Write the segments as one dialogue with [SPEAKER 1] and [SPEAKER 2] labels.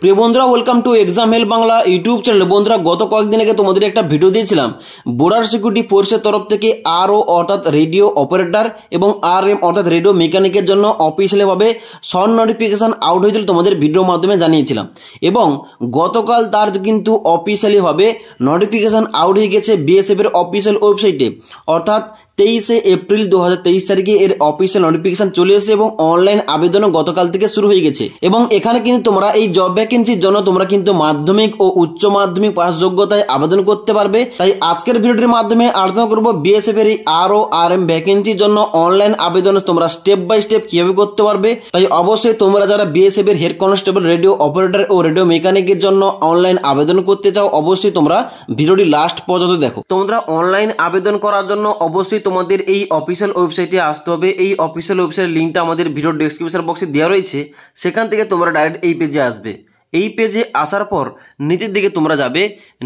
[SPEAKER 1] প্রিয় বন্ধুরা welcome to exam hell Bangla YouTube channel বন্ধুরা গত কয়েকদিন আগে তোমাদের একটা ভিডিও দিয়েছিলাম বোর্ডার সিকিউরিটি ফোর্সের তরফ থেকে আরও অর্থাৎ রেডিও অপারেটর এবং আর এম অর্থাৎ রেডিও মেকানিকের জন্য অফিসিয়ালিভাবে শর্ট নোটিফিকেশান আউট হয়েছিল তোমাদের ভিডিওর মাধ্যমে জানিয়েছিলাম এবং গতকাল তার কিন্তু অফিসিয়ালিভাবে নোটিফিকেশান আউট হয়ে গেছে বিএসএফের অফিসিয়াল ওয়েবসাইটে অর্থাৎ তেইশে এপ্রিল দু তারিখে এর অফিসিয়াল নোটিফিকেশান চলে এসেছে এবং অনলাইন আবেদনও গতকাল থেকে শুরু হয়ে গেছে এবং এখানে কিন্তু তোমরা এই জব ব্যাক ভ্যাকেন্সির জন্য তোমরা কিন্তু মাধ্যমিক ও উচ্চ মাধ্যমিক পাস যোগ্যতায় আবেদন করতে পারবে তাই আজকের ভিডিওটির মাধ্যমে আলোচনা করব বিএসএফ এর আর ও আর এম ভ্যাকেন্সির জন্য অনলাইন আবেদন তোমরা স্টেপ বাই স্টেপ কিভাবে করতে পারবে তাই অবশ্যই তোমরা যারা বিএসএফ এর হেড কনস্টেবল রেডিও অপারেটর ও রেডিও মেকানিকের জন্য অনলাইন আবেদন করতে চাও অবশ্যই তোমরা ভিডিওটি লাস্ট পর্যন্ত দেখো তোমরা অনলাইন আবেদন করার জন্য অবশ্যই তোমাদের এই অফিসিয়াল ওয়েবসাইটে আসতে হবে এই অফিসিয়াল ওয়েবসাইটের লিঙ্কটা আমাদের ভিডিও ডেসক্রিপশন বক্সে দেওয়া রয়েছে সেখান থেকে তোমরা ডাইরেক্ট এই পেজে আসবে এই পেজে আসার পর নিচের দিকে তোমরা যাবে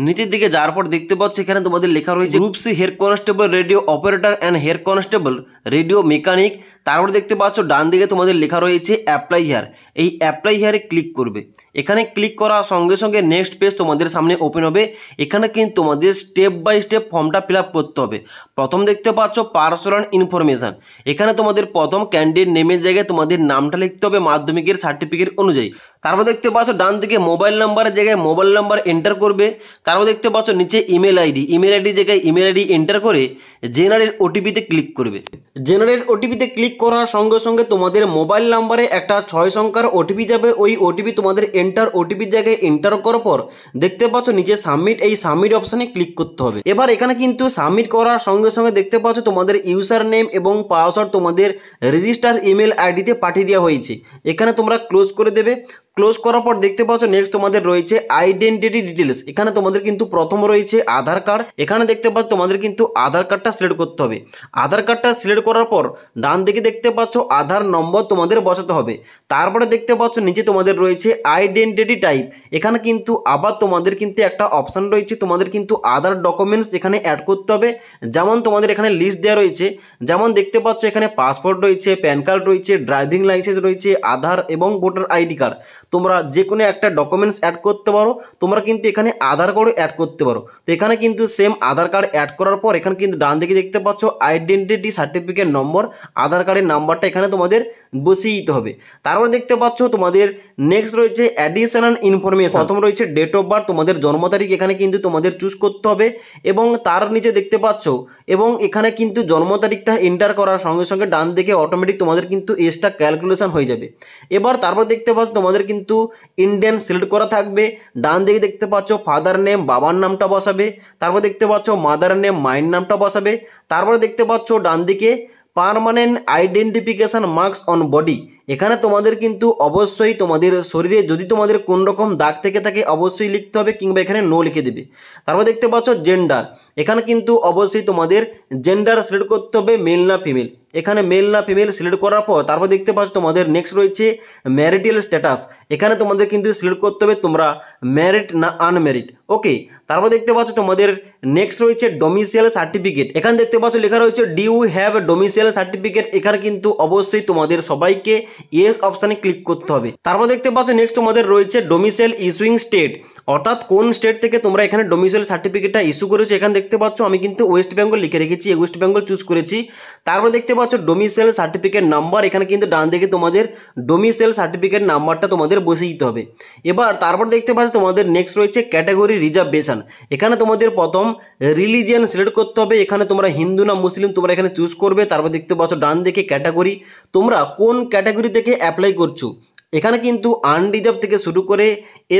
[SPEAKER 1] নিচের দিকে যাওয়ার পর দেখতে পাচ্ছ এখানে তোমাদের লেখা রয়েছে group C head constable radio operator and head constable radio mechanic তারপর দেখতে পাচ্ছ ডান দিকে তোমাদের লেখা রয়েছে অ্যাপ্লাই হেয়ার এই অ্যাপ্লাই হেয়ারে ক্লিক করবে এখানে ক্লিক করার সঙ্গে সঙ্গে নেক্সট পেজ তোমাদের সামনে ওপেন হবে এখানে কিন্তু তোমাদের স্টেপ বাই স্টেপ ফর্মটা ফিল করতে হবে প্রথম দেখতে পাচ্ছ পার্সোনাল ইনফরমেশান এখানে তোমাদের প্রথম ক্যান্ডিডেট নেমের জায়গায় তোমাদের নামটা লিখতে হবে মাধ্যমিকের সার্টিফিকেট অনুযায়ী তারপর দেখতে পাচ্ছ ডান দিকে মোবাইল নাম্বারের জায়গায় মোবাইল নাম্বার এন্টার করবে তারপর দেখতে পাচ্ছ নিচে ইমেল আইডি ইমেল আইডি জায়গায় ইমেল আইডি এন্টার করে জেনারেট ওটিপিতে ক্লিক করবে জেনারেট ওটিপিতে ক্লিক ক্লিক করার সঙ্গে সঙ্গে তোমাদের মোবাইল নাম্বারে একটা ছয় সংখ্যার ওটিপি যাবে ওই ওটিপি তোমাদের এন্টার ওটিপির জায়গায় এন্টার করার পর দেখতে পাচ্ছ নিচে সাবমিট এই সাবমিট অপশানে ক্লিক করতে হবে এবার এখানে কিন্তু সাবমিট করার সঙ্গে সঙ্গে দেখতে পাচ্ছ তোমাদের ইউজার নেম এবং পাসওয়ার্ড তোমাদের রেজিস্টার ইমেল আইডিতে পাঠিয়ে দেওয়া হয়েছে এখানে তোমরা ক্লোজ করে দেবে ক্লোজ করার পর দেখতে পাচ্ছ নেক্সট তোমাদের রয়েছে আইডেন্টিটি ডিটেলস এখানে তোমাদের কিন্তু প্রথম রয়েছে আধার কার্ড এখানে দেখতে পাচ্ছ তোমাদের কিন্তু আধার কার্ডটা সিলেক্ট করতে হবে আধার কার্ডটা সিলেক্ট করার পর ডান দিকে দেখতে পাচ্ছ আধার নম্বর তোমাদের বসাতে হবে তারপরে দেখতে পাচ্ছ নিচে তোমাদের রয়েছে আইডেন্টিটি টাইপ এখানে কিন্তু আবার তোমাদের কিন্তু একটা অপশান রয়েছে তোমাদের কিন্তু আধার ডকুমেন্টস এখানে অ্যাড করতে হবে যেমন তোমাদের এখানে লিস্ট দেওয়া রয়েছে যেমন দেখতে পাচ্ছ এখানে পাসপোর্ট রয়েছে প্যান কার্ড রয়েছে ড্রাইভিং লাইসেন্স রয়েছে আধার এবং ভোটার আইডি কার্ড তোমরা যে কোনো একটা ডকুমেন্টস অ্যাড করতে পারো তোমরা কিন্তু এখানে আধার কার্ডও অ্যাড করতে পারো তো এখানে কিন্তু সেম আধার কার্ড অ্যাড করার পর এখানে কিন্তু ডান দিকে দেখতে পাচ্ছ আইডেন্টিটি সার্টিফিকেট নম্বর আধার কার্ডের নাম্বারটা এখানে তোমাদের বসিয়ে দিতে হবে তারপরে দেখতে পাচ্ছ তোমাদের নেক্সট রয়েছে অ্যাডিশনাল ইনফরমেশন প্রথম রয়েছে ডেট অফ বার্থ তোমাদের জন্ম তারিখ এখানে কিন্তু তোমাদের চুজ করতে হবে এবং তার নিচে দেখতে পাচ্ছ এবং এখানে কিন্তু জন্ম তারিখটা এন্টার করার সঙ্গে সঙ্গে ডান দিকে অটোমেটিক তোমাদের কিন্তু এসটা ক্যালকুলেশন হয়ে যাবে এবার তারপর দেখতে পাচ্ছ তোমাদের কিন্তু কিন্তু ইন্ডিয়ান সিলেক্ট করা থাকবে ডান দিকে দেখতে পাচ্ছ ফাদার নেম বাবার নামটা বসাবে তারপর দেখতে পাচ্ছ মাদার নেম মায়ের নামটা বসাবে তারপরে দেখতে পাচ্ছ ডান দিকে permanent identification marks on body এখানে তোমাদের কিন্তু অবশ্যই তোমাদের শরীরে যদি তোমাদের কোন রকম দাগ থেকে থাকে অবশ্যই লিখতে হবে কিংবা এখানে নো লিখে দেবে তারপর দেখতে পাচ্ছ জেন্ডার এখানে কিন্তু অবশ্যই তোমাদের জেন্ডার সিলেক্ট করতে হবে মেল না ফিমেল এখানে মেল না ফিমেল সিলেক্ট করার পর তারপর দেখতে পাচ্ছ তোমাদের নেক্সট রয়েছে ম্যারিটাল স্ট্যাটাস এখানে তোমাদের কিন্তু সিলেক্ট করতে হবে তোমরা ম্যারিড না আনম্যারিড ওকে তারপর দেখতে পাচ্ছ তোমাদের নেক্সট রয়েছে ডোমিসিয়াল সার্টিফিকেট এখানে দেখতে পাচ্ছ লেখা রয়েছে ডিউ হ্যাভ ডোমিসিয়াল সার্টিফিকেট এখানে কিন্তু অবশ্যই তোমাদের সবাইকে ইয়েস অপশানে ক্লিক করতে হবে তারপর দেখতে পাচ্ছ নেক্সট তোমাদের রয়েছে ডোমিসিয়াল ইস্যুইং স্টেট অর্থাৎ কোন স্টেট থেকে তোমরা এখানে ডোমিসিয়াল সার্টিফিকেটটা ইস্যু করেছো এখানে দেখতে পাচ্ছ আমি কিন্তু ওয়েস্ট বেঙ্গল লিখে রেখেছি ওয়েস্ট বেঙ্গল চুজ করেছি তারপর দেখতে পাচ্ছ ডোমিসিয়াল সার্টিফিকেট নাম্বার এখানে কিন্তু ডান দিকে তোমাদের ডোমিসিয়াল সার্টিফিকেট নাম্বারটা তোমাদের বসে দিতে হবে এবার তারপর দেখতে পাচ্ছ তোমাদের নেক্সট রয়েছে ক্যাটাগরি রিজার্ভেশন এখানে তোমাদের প্রথম রিলিজিয়ান সিলেক্ট করতে হবে এখানে তোমরা হিন্দু না মুসলিম তোমরা এখানে চুজ করবে তারপর দেখতে পাচ্ছ ডান দেখে ক্যাটাগরি তোমরা কোন ক্যাটাগরি থেকে অ্যাপ্লাই করছো এখানে কিন্তু আনরিজার্ভ থেকে শুরু করে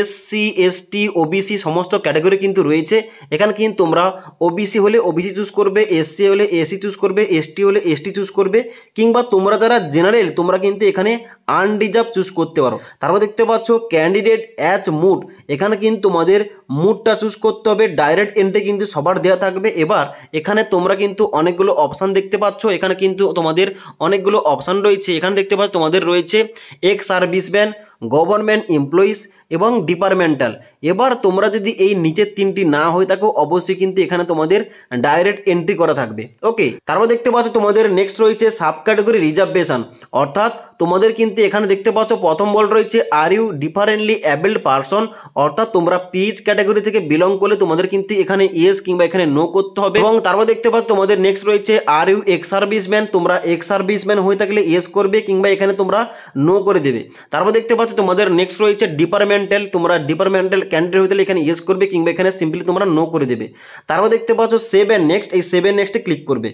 [SPEAKER 1] এসসি এসটি ওবিসি সমস্ত ক্যাটাগরি কিন্তু রয়েছে এখানে কিন্তু তোমরা ওবিসি হলে ওবিসি চুজ করবে এসসি হলে এসি চুজ করবে এসটি হলে এসটি চুজ করবে কিংবা তোমরা যারা জেনারেল তোমরা কিন্তু এখানে আনরিজার্ভ চুজ করতে পারো তারপর দেখতে পাচ্ছ ক্যান্ডিডেট অ্যাজ মুড এখানে কিন্তু তোমাদের মুডটা চুজ করতে হবে ডাইরেক্ট এন্ট্রি কিন্তু সবার দেওয়া থাকবে এবার এখানে তোমরা কিন্তু অনেকগুলো অপশান দেখতে পাচ্ছ এখানে কিন্তু তোমাদের অনেকগুলো অপশান রয়েছে এখানে দেখতে পাচ্ছ তোমাদের রয়েছে এক্স ব্যান গভর্নমেন্ট এমপ্লয়িজ এবং ডিপার্টমেন্টাল এবার তোমরা যদি এই নিচের তিনটি না হয়ে থাকো অবশ্যই কিন্তু এখানে তোমাদের ডাইরেক্ট এন্ট্রি করা থাকবে ওকে তারপর দেখতে পাচ্ছ তোমাদের নেক্সট রয়েছে সাব ক্যাটাগরি রিজার্ভেশন অর্থাৎ তোমাদের কিন্তু এখানে দেখতে পাচ্ছ প্রথম বল রয়েছে are you differently abled person অর্থাৎ তোমরা পিচ ক্যাটাগরি থেকে বিলং করলে তোমাদের কিন্তু এখানে ইয়েস কিংবা এখানে নো করতে হবে এবং তারপর দেখতে পাচ্ছ তোমাদের নেক্সট রয়েছে আর ইউ এক্স সার্ভিসম্যান তোমরা এক্স সার্ভিসম্যান হয়ে থাকলে ইয়েস করবে কিংবা এখানে তোমরা নো করে দেবে তারপর দেখতে পাচ্ছ তোমাদের নেক্সট রয়েছে ডিপার্টমেন্টাল তোমরা ডিপার্টমেন্টাল ক্যান্ডিডেট হয়ে এখানে ইয়েস করবে কিংবা এখানে সিম্পলি তোমরা নো করে দেবে তারপর দেখতে পাচ্ছ সেভ নেক্সট এই সেভ নেক্সটে ক্লিক করবে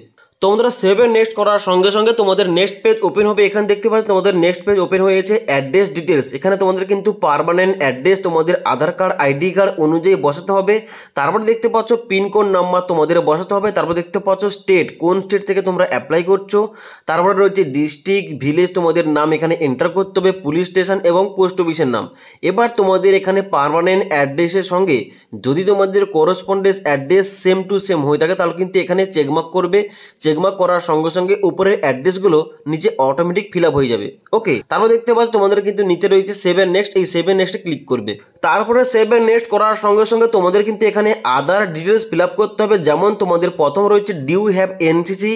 [SPEAKER 1] তোমরা সেভেন নেক্সট করার সঙ্গে সঙ্গে তোমাদের নেক্সট পেজ ওপেন হবে এখানে দেখতে পাচ্ছ তোমাদের নেক্সট পেজ ওপেন হয়েছে অ্যাড্রেস ডিটেলস এখানে তোমাদের কিন্তু পারমানেন্ট অ্যাড্রেস তোমাদের আধার কার্ড আইডি কার্ড অনুযায়ী বসাতে হবে তারপর দেখতে পাচ্ছ পিনকোড নাম্বার তোমাদের বসাতে হবে তারপর দেখতে পাচ্ছ স্টেট কোন স্টেট থেকে তোমরা অ্যাপ্লাই করছো তারপরে রয়েছে ডিস্ট্রিক্ট ভিলেজ তোমাদের নাম এখানে এন্টার করতে হবে পুলিশ স্টেশন এবং পোস্ট অফিসের নাম এবার তোমাদের এখানে পারমানেন্ট অ্যাড্রেসের সঙ্গে যদি তোমাদের correspondence address same to same হয়ে থাকে তাহলে কিন্তু এখানে চেকমার্ক করবে চেক চেকমার্ক করার সঙ্গে সঙ্গে উপরের অ্যাড্রেসগুলো নিচে অটোমেটিক ফিল হয়ে যাবে ওকে তারপর দেখতে পাচ্ছ তোমাদের কিন্তু নিচে রয়েছে সেভেন নেক্সট এই সেভেন নেক্সট নেক্সটে ক্লিক করবে তারপরে সেভেন নেক্সট করার সঙ্গে সঙ্গে তোমাদের কিন্তু এখানে আদার ডিটেলস ফিল করতে হবে যেমন তোমাদের প্রথম রয়েছে ডিউ হ্যাভ এনসিসি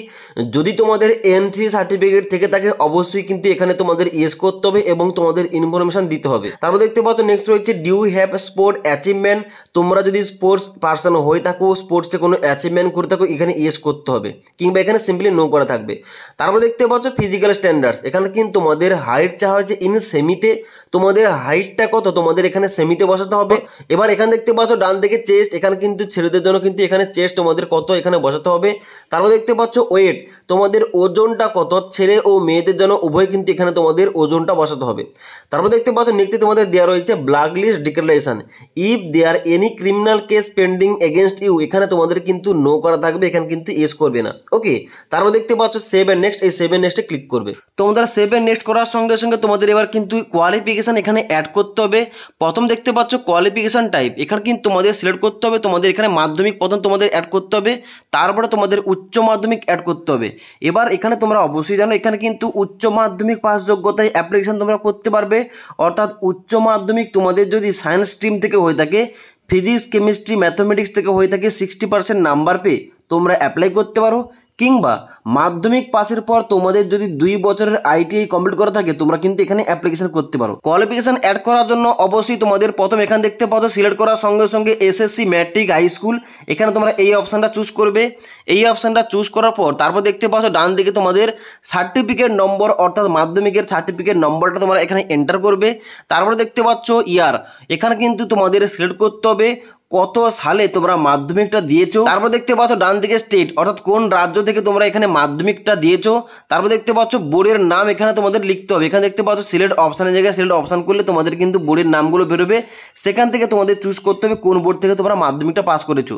[SPEAKER 1] যদি তোমাদের এনসিসি সার্টিফিকেট থেকে থাকে অবশ্যই কিন্তু এখানে তোমাদের ইয়েস করতে হবে এবং তোমাদের ইনফরমেশান দিতে হবে তারপর দেখতে পাচ্ছ নেক্সট রয়েছে ডিউ হ্যাভ স্পোর্ট অ্যাচিভমেন্ট তোমরা যদি স্পোর্টস পার্সন হয়ে থাকো স্পোর্টসে কোনো অ্যাচিভমেন্ট করে থাকো এখানে ইয়েস করতে হবে কিংবা এখানে সিম্পলি নো করা থাকবে তারপর দেখতে পাচ্ছ ফিজিক্যাল স্ট্যান্ডার্ডস এখানে কিন্তু তোমাদের হাইট চাওয়া হয়েছে ইন সেমিতে তোমাদের হাইটটা কত তোমাদের এখানে সেমিতে বসাতে হবে এবার এখানে দেখতে পাচ্ছ ডান থেকে চেস্ট এখানে কিন্তু ছেলেদের জন্য কিন্তু এখানে চেস্ট তোমাদের কত এখানে বসাতে হবে তারপর দেখতে পাচ্ছ ওয়েট তোমাদের ওজনটা কত ছেলে ও মেয়েদের জন্য উভয় কিন্তু এখানে তোমাদের ওজনটা বসাতে হবে তারপর দেখতে পাচ্ছ নিকতে তোমাদের দেওয়া রয়েছে black list declaration if there any criminal case pending against you এখানে তোমাদের কিন্তু নো করা থাকবে এখানে কিন্তু এস করবে না ওকে তারপর দেখতে পাচ্ছ সেভ অ্যান্ড নেক্সট এই সেভ নেক্সটে ক্লিক করবে তোমরা সেভ অ্যান্ড নেক্সট করার সঙ্গে সঙ্গে তোমাদের এবার কিন্তু কোয়ালিফিকেশান এখানে অ্যাড করতে হবে প্রথম দেখতে পাচ্ছ কোয়ালিফিকেশান টাইপ এখানে কিন্তু তোমাদের সিলেক্ট করতে হবে তোমাদের এখানে মাধ্যমিক প্রথম তোমাদের অ্যাড করতে হবে তারপরে তোমাদের উচ্চ মাধ্যমিক অ্যাড করতে হবে এবার এখানে তোমরা অবশ্যই জানো এখানে কিন্তু উচ্চ মাধ্যমিক পাস যোগ্যতায় অ্যাপ্লিকেশান তোমরা করতে পারবে অর্থাৎ উচ্চ মাধ্যমিক তোমাদের যদি সায়েন্স স্ট্রিম থেকে হয়ে থাকে ফিজিক্স কেমিস্ট্রি ম্যাথমেটিক্স থেকে হয়ে থাকে সিক্সটি পার্সেন্ট নাম্বার পেয়ে তোমরা অ্যাপ্লাই করতে পারো কিংবা মাধ্যমিক পাসের পর তোমাদের যদি দুই বছরের আইটিআই কমপ্লিট করা থাকে তোমরা কিন্তু এখানে অ্যাপ্লিকেশন করতে পারো কোয়ালিফিকেশন অ্যাড করার জন্য অবশ্যই তোমাদের প্রথম এখানে দেখতে পাচ্ছ সিলেক্ট করার সঙ্গে সঙ্গে এসএসসি ম্যাট্রিক হাই স্কুল এখানে তোমরা এই অপশানটা চুজ করবে এই অপশানটা চুজ করার পর তারপর দেখতে পাচ্ছ ডান দিকে তোমাদের সার্টিফিকেট নম্বর অর্থাৎ মাধ্যমিকের সার্টিফিকেট নম্বরটা তোমরা এখানে এন্টার করবে তারপরে দেখতে পাচ্ছ ইয়ার এখানে কিন্তু তোমাদের সিলেক্ট করতে হবে কত সালে তোমরা মাধ্যমিকটা দিয়েছো তারপর দেখতে পাচ্ছ ডান দিকে স্টেট অর্থাৎ কোন রাজ্য থেকে তোমরা এখানে মাধ্যমিকটা দিয়েছো তারপর দেখতে পাচ্ছ বোর্ডের নাম এখানে তোমাদের লিখতে হবে এখানে দেখতে পাচ্ছ সিলেট অপশানের জায়গায় সিলেট অপশান করলে তোমাদের কিন্তু বোর্ডের নামগুলো বেরোবে সেখান থেকে তোমাদের চুজ করতে হবে কোন বোর্ড থেকে তোমরা মাধ্যমিকটা পাস করেছো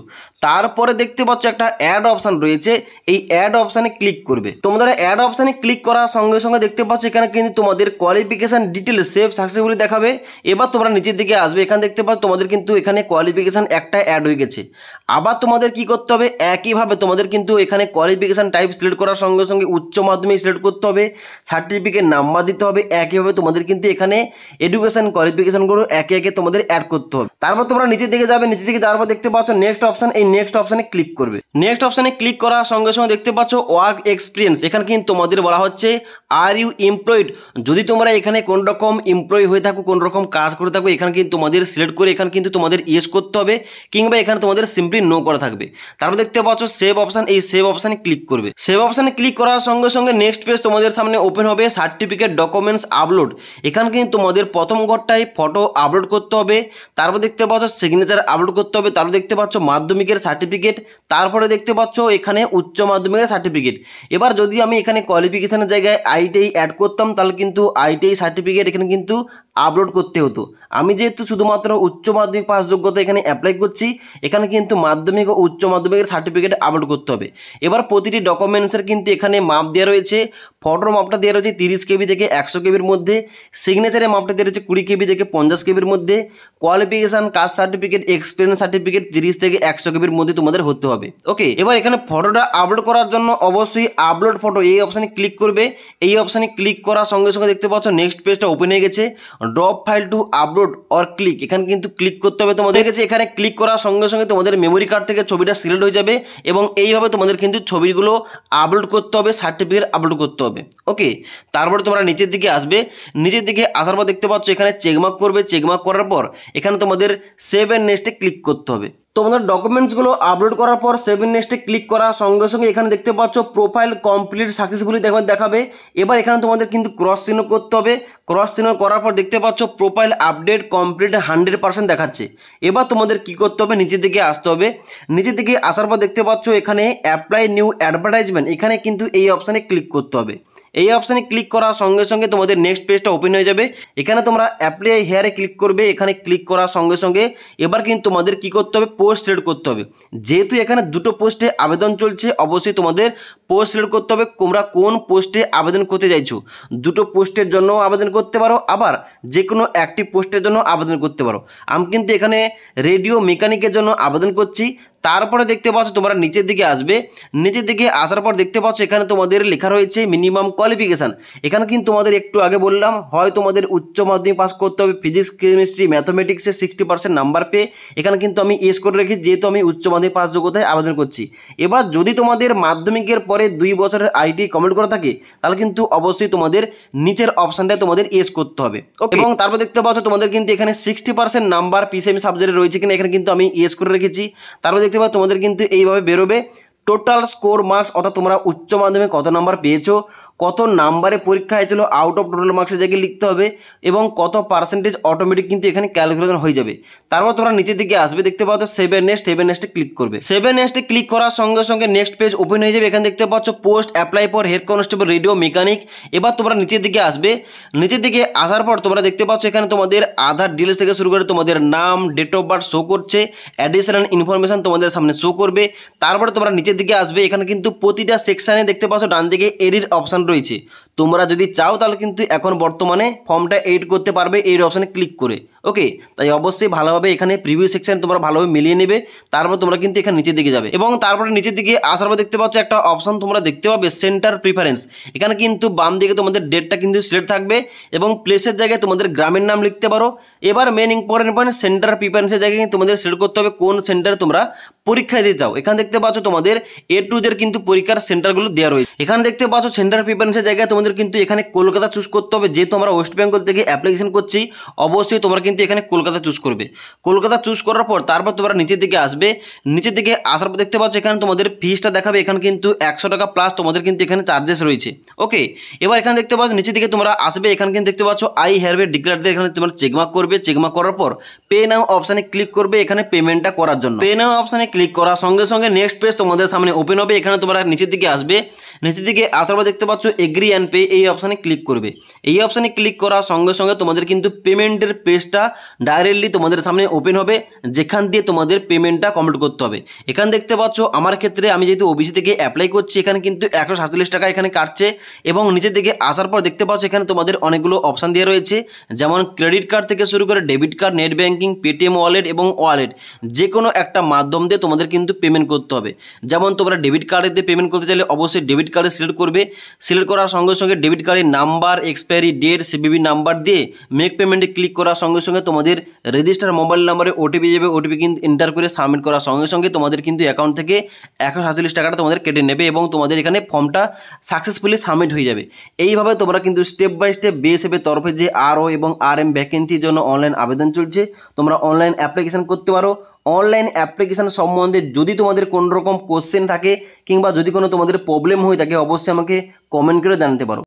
[SPEAKER 1] তারপরে দেখতে পাচ্ছ একটা অ্যাড অপশান রয়েছে এই অ্যাড অপশানে ক্লিক করবে তোমাদের অ্যাড অপশানে ক্লিক করার সঙ্গে সঙ্গে দেখতে পাচ্ছ এখানে কিন্তু তোমাদের কোয়ালিফিকেশান ডিটেল সেভ সাকসেসফুলি দেখাবে এবার তোমরা নিচের দিকে আসবে এখানে দেখতে পাচ্ছ তোমাদের কিন্তু এখানে কোয়ালিফিকেশান কোয়ালিফিকেশান একটা অ্যাড হয়ে গেছে আবার তোমাদের কি করতে হবে একইভাবে তোমাদের কিন্তু এখানে কোয়ালিফিকেশান টাইপ সিলেক্ট করার সঙ্গে সঙ্গে উচ্চ মাধ্যমিক সিলেক্ট করতে হবে সার্টিফিকেট নাম্বার দিতে হবে একইভাবে তোমাদের কিন্তু এখানে এডুকেশান কোয়ালিফিকেশানগুলো একে একে তোমাদের অ্যাড করতে হবে তারপর তোমরা নিচের দিকে যাবে নিচের দিকে যাওয়ার পর দেখতে পাচ্ছ নেক্সট অপশান এই নেক্সট অপশানে ক্লিক করবে নেক্সট অপশানে ক্লিক করার সঙ্গে সঙ্গে দেখতে পাচ্ছ ওয়ার্ক এক্সপিরিয়েন্স এখানে কিন্তু তোমাদের বলা হচ্ছে আর ইউ এমপ্লয়েড যদি তোমরা এখানে কোন রকম এমপ্লয় হয়ে থাকো কোনোরকম কাজ করে থাকো এখানে কিন্তু তোমাদের সিলেক্ট করে এখানে কিন্তু তোমাদের ইয়েস করতে হবে হবে কিংবা এখানে তোমাদের সিম্পলি নো করা থাকবে তারপর দেখতে পাচ্ছ সেভ অপশান এই সেভ অপশানে ক্লিক করবে সেভ অপশানে ক্লিক করার সঙ্গে সঙ্গে নেক্সট পেজ তোমাদের সামনে ওপেন হবে সার্টিফিকেট ডকুমেন্টস আপলোড এখানে কিন্তু তোমাদের প্রথম ঘরটায় ফটো আপলোড করতে হবে তারপর দেখতে পাচ্ছ সিগনেচার আপলোড করতে হবে তারপর দেখতে পাচ্ছ মাধ্যমিকের সার্টিফিকেট তারপরে দেখতে পাচ্ছ এখানে উচ্চ মাধ্যমিকের সার্টিফিকেট এবার যদি আমি এখানে কোয়ালিফিকেশানের জায়গায় আইটিআই অ্যাড করতাম তাহলে কিন্তু আইটিআই সার্টিফিকেট এখানে কিন্তু আপলোড করতে হতো আমি যেহেতু শুধুমাত্র উচ্চ মাধ্যমিক পাস যোগ্যতা এখানে অ্যাপ্লাই করছি এখানে কিন্তু মাধ্যমিক ও উচ্চ মাধ্যমিকের সার্টিফিকেট আপলোড করতে হবে এবার প্রতিটি ডকুমেন্টসের কিন্তু এখানে মাপ দেওয়া রয়েছে ফটোর মাপটা দেওয়া রয়েছে তিরিশ কেবি থেকে একশো কেবির মধ্যে সিগনেচারের মাপটা দেওয়া রয়েছে কুড়ি কেবি থেকে পঞ্চাশ কেবির মধ্যে কোয়ালিফিকেশান কাজ সার্টিফিকেট এক্সপিরিয়েন্স সার্টিফিকেট তিরিশ থেকে একশো কেবির মধ্যে তোমাদের হতে হবে ওকে এবার এখানে ফটোটা আপলোড করার জন্য অবশ্যই আপলোড ফটো এই অপশানে ক্লিক করবে এই অপশানে ক্লিক করার সঙ্গে সঙ্গে দেখতে পাচ্ছ নেক্সট পেজটা ওপেন হয়ে গেছে drop file to upload or click এখানে কিন্তু ক্লিক করতে হবে তোমাদের গেছে এখানে এখানে ক্লিক করার সঙ্গে সঙ্গে তোমাদের মেমোরি কার্ড থেকে ছবিটা সিলেক্ট হয়ে যাবে এবং এইভাবে তোমাদের কিন্তু ছবিগুলো আপলোড করতে হবে সার্টিফিকেট আপলোড করতে হবে ওকে তারপরে তোমরা নিচের দিকে আসবে নিচের দিকে আসার পর দেখতে পাচ্ছ এখানে চেকমার্ক করবে চেকমার্ক করার পর এখানে তোমাদের সেভ এন্ড নেক্সটে ক্লিক করতে হবে তোমাদের ডকুমেন্টসগুলো আপলোড করার পর সেভেন নেক্সটে ক্লিক করার সঙ্গে সঙ্গে এখানে দেখতে পাচ্ছ প্রোফাইল কমপ্লিট সাকসেসফুলি দেখাবে এবার এখানে তোমাদের কিন্তু ক্রস চিহ্ন করতে হবে ক্রস চিহ্ন করার পর দেখতে পাচ্ছ profile update complete hundred percent দেখাচ্ছে এবার তোমাদের কি করতে হবে নিচের দিকে আসতে হবে নিচের দিকে আসার পর দেখতে পাচ্ছ এখানে অ্যাপ্লাই নিউ অ্যাডভার্টাইজমেন্ট এখানে কিন্তু এই অপশানে ক্লিক করতে হবে এই অপশানে ক্লিক করার সঙ্গে সঙ্গে তোমাদের নেক্সট পেজটা ওপেন হয়ে যাবে এখানে তোমরা অ্যাপ্লাই হেয়ারে ক্লিক করবে এখানে ক্লিক করার সঙ্গে সঙ্গে এবার কিন্তু তোমাদের কি করতে হবে পোস্ট সিলেক্ট করতে হবে যেহেতু এখানে দুটো পোস্টে আবেদন চলছে অবশ্যই তোমাদের পোস্ট সিলেক্ট করতে হবে তোমরা কোন পোস্টে আবেদন করতে চাইছো দুটো পোস্টের জন্য আবেদন করতে পারো আবার যে কোনো একটি পোস্টের জন্য আবেদন করতে পারো আমি কিন্তু এখানে রেডিও মেকানিকের জন্য আবেদন করছি তারপরে দেখতে পাচ্ছ তোমরা নিচের দিকে আসবে নিচের দিকে আসার পর দেখতে পাচ্ছ এখানে তোমাদের লেখা রয়েছে মিনিমাম কোয়ালিফিকেশান এখানে কিন্তু তোমাদের একটু আগে বললাম হয় তোমাদের উচ্চ মাধ্যমিক পাস করতে হবে ফিজিক্স কেমিস্ট্রি ম্যাথমেটিক্সে সিক্সটি পার্সেন্ট নাম্বার পেয়ে এখানে কিন্তু আমি এস করে রেখেছি যেহেতু আমি উচ্চ মাধ্যমিক পাস যোগ্যতায় আবেদন করছি এবার যদি তোমাদের মাধ্যমিকের পরে দুই বছরের আইটি কমেন্ট করা থাকে তাহলে কিন্তু অবশ্যই তোমাদের নিচের অপশানটায় তোমাদের এস করতে হবে এবং তারপর দেখতে পাচ্ছ তোমাদের কিন্তু এখানে সিক্সটি পার্সেন্ট নাম্বার পিসিএম সাবজেক্টে রয়েছে কিনা এখানে কিন্তু আমি এস করে রেখেছি তারপর দেখতে দেখতে তোমাদের কিন্তু এইভাবে বেরোবে টোটাল স্কোর মার্কস অর্থাৎ তোমরা উচ্চ মাধ্যমিক কত নাম্বার পেয়েছো কত নাম্বারে পরীক্ষা হয়েছিল আউট অফ টোটাল মার্কসের জায়গায় লিখতে হবে এবং কত পার্সেন্টেজ অটোমেটিক কিন্তু এখানে ক্যালকুলেশন হয়ে যাবে তারপর তোমরা নিচের দিকে আসবে দেখতে পাও তো সেভেন নেক্সট সেভেন নেক্সটে ক্লিক করবে সেভেন নেক্সটে ক্লিক করার সঙ্গে সঙ্গে নেক্সট পেজ ওপেন হয়ে যাবে এখানে দেখতে পাচ্ছ post apply for head constable radio mechanic এবার তোমরা নিচের দিকে আসবে নিচের দিকে আসার পর তোমরা দেখতে পাচ্ছ এখানে তোমাদের আধার ডিটেলস থেকে শুরু করে তোমাদের নাম ডেট অফ বার্থ শো করছে অ্যাডিশনাল ইনফরমেশান তোমাদের সামনে শো করবে তারপরে তোমরা নিচের দিকে আসবে এখানে কিন্তু প্রতিটা সেকশানে দেখতে পাচ্ছ ডান দিকে এরির অপশান রয়েছে তোমরা যদি চাও তাহলে কিন্তু এখন বর্তমানে ফর্মটা এড করতে পারবে এই অপশানে ক্লিক করে ওকে তাই অবশ্যই ভালোভাবে এখানে প্রিভিউ সেকশন তোমরা ভালোভাবে মিলিয়ে নেবে তারপর তোমরা কিন্তু এখানে নিচের দিকে যাবে এবং তারপরে নিচের দিকে আসার পর দেখতে পাচ্ছ একটা অপশন তোমরা দেখতে পাবে সেন্টার প্রিফারেন্স এখানে কিন্তু বাম দিকে তোমাদের ডেটটা কিন্তু সিলেক্ট থাকবে এবং প্লেসের জায়গায় তোমাদের গ্রামের নাম লিখতে পারো এবার মেন ইম্পর্টেন্ট পয়েন্ট সেন্টার প্রিফারেন্সের জায়গায় তোমাদের সিলেক্ট করতে হবে কোন সেন্টারে তোমরা পরীক্ষা দিতে চাও এখানে দেখতে পাচ্ছ তোমাদের এ টু দের কিন্তু পরীক্ষার সেন্টারগুলো দেওয়া রয়েছে এখানে দেখতে পাচ্ছ সেন্টার প্রিফারেন্সের জায়গায় তোমাদের কিন্তু এখানে কলকাতা চুজ করতে হবে যেহেতু আমরা ওয়েস্ট বেঙ্গল থেকে অ্যাপ্লিকেশন করছি অবশ্যই তোমরা কিন্তু এখানে কলকাতা চুজ করবে কলকাতা চুজ করার পর তারপর তোমরা নিচের দিকে আসবে নিচের দিকে আসার পর দেখতে পাচ্ছ এখানে তোমাদের ফিসটা দেখাবে এখানে কিন্তু একশো টাকা প্লাস তোমাদের কিন্তু এখানে চার্জেস রয়েছে ওকে এবার এখানে দেখতে পাচ্ছ নিচের দিকে তোমরা আসবে এখানে কিন্তু দেখতে পাচ্ছ আই হ্যাভ এ ডিক্লার দিয়ে এখানে তোমরা চেকমার্ক করবে চেকমার্ক করার পর পে নাও অপশানে ক্লিক করবে এখানে পেমেন্টটা করার জন্য পে নাও অপশানে ক্লিক করার সঙ্গে সঙ্গে নেক্সট পেজ তোমাদের সামনে ওপেন হবে এখানে তোমরা নিচের দিকে আসবে নিচের দিকে আসার পর দেখতে পাচ্ছ এগ্রি অ্যান্ড পে এই অপশানে ক্লিক করবে এই অপশানে ক্লিক করার সঙ্গে সঙ্গে তোমাদের কিন্তু পেমেন্টের পেজটা ডাইরেক্টলি তোমাদের সামনে ওপেন হবে যেখান দিয়ে তোমাদের পেমেন্টটা কমপ্লিট করতে হবে এখানে দেখতে পাচ্ছ আমার ক্ষেত্রে আমি যেহেতু ওবিসি থেকে অ্যাপ্লাই করছি এখানে কিন্তু একশো সাতচল্লিশ টাকা এখানে কাটছে এবং নিচে থেকে আসার পর দেখতে পাচ্ছ এখানে তোমাদের অনেকগুলো অপশান দিয়ে রয়েছে যেমন ক্রেডিট কার্ড থেকে শুরু করে debit card net banking Paytm wallet এবং ওয়ালেট যে কোনো একটা মাধ্যম দিয়ে তোমাদের কিন্তু পেমেন্ট করতে হবে যেমন তোমরা ডেবিট কার্ডে দিয়ে পেমেন্ট করতে চাইলে অবশ্যই ডেবিট কার্ডে সিলেক্ট করবে সিলেক্ট করার সঙ্গে সঙ্গে ডেবিট কার্ডের number expiry date CVV number দিয়ে মেক পেমেন্টে ক্লিক করার সঙ্গে সঙ্গে তোমাদের রেজিস্টার মোবাইল নাম্বারে ওটিপি যাবে ওটিপি কিন্তু এন্টার করে সাবমিট করার সঙ্গে সঙ্গে তোমাদের কিন্তু অ্যাকাউন্ট থেকে একশো সাতচল্লিশ টাকাটা তোমাদের কেটে নেবে এবং তোমাদের এখানে ফর্মটা সাকসেসফুলি সাবমিট হয়ে যাবে এইভাবে তোমরা কিন্তু স্টেপ বাই স্টেপ বিএসএফের তরফে যে আরও এবং আর এম ভ্যাকেন্সির জন্য অনলাইন আবেদন চলছে তোমরা অনলাইন অ্যাপ্লিকেশান করতে পারো অনলাইন অ্যাপ্লিকেশান সম্বন্ধে যদি তোমাদের কোনো রকম কোশ্চেন থাকে কিংবা যদি কোনো তোমাদের প্রবলেম হয়ে থাকে অবশ্যই আমাকে কমেন্ট করে জানতে পারো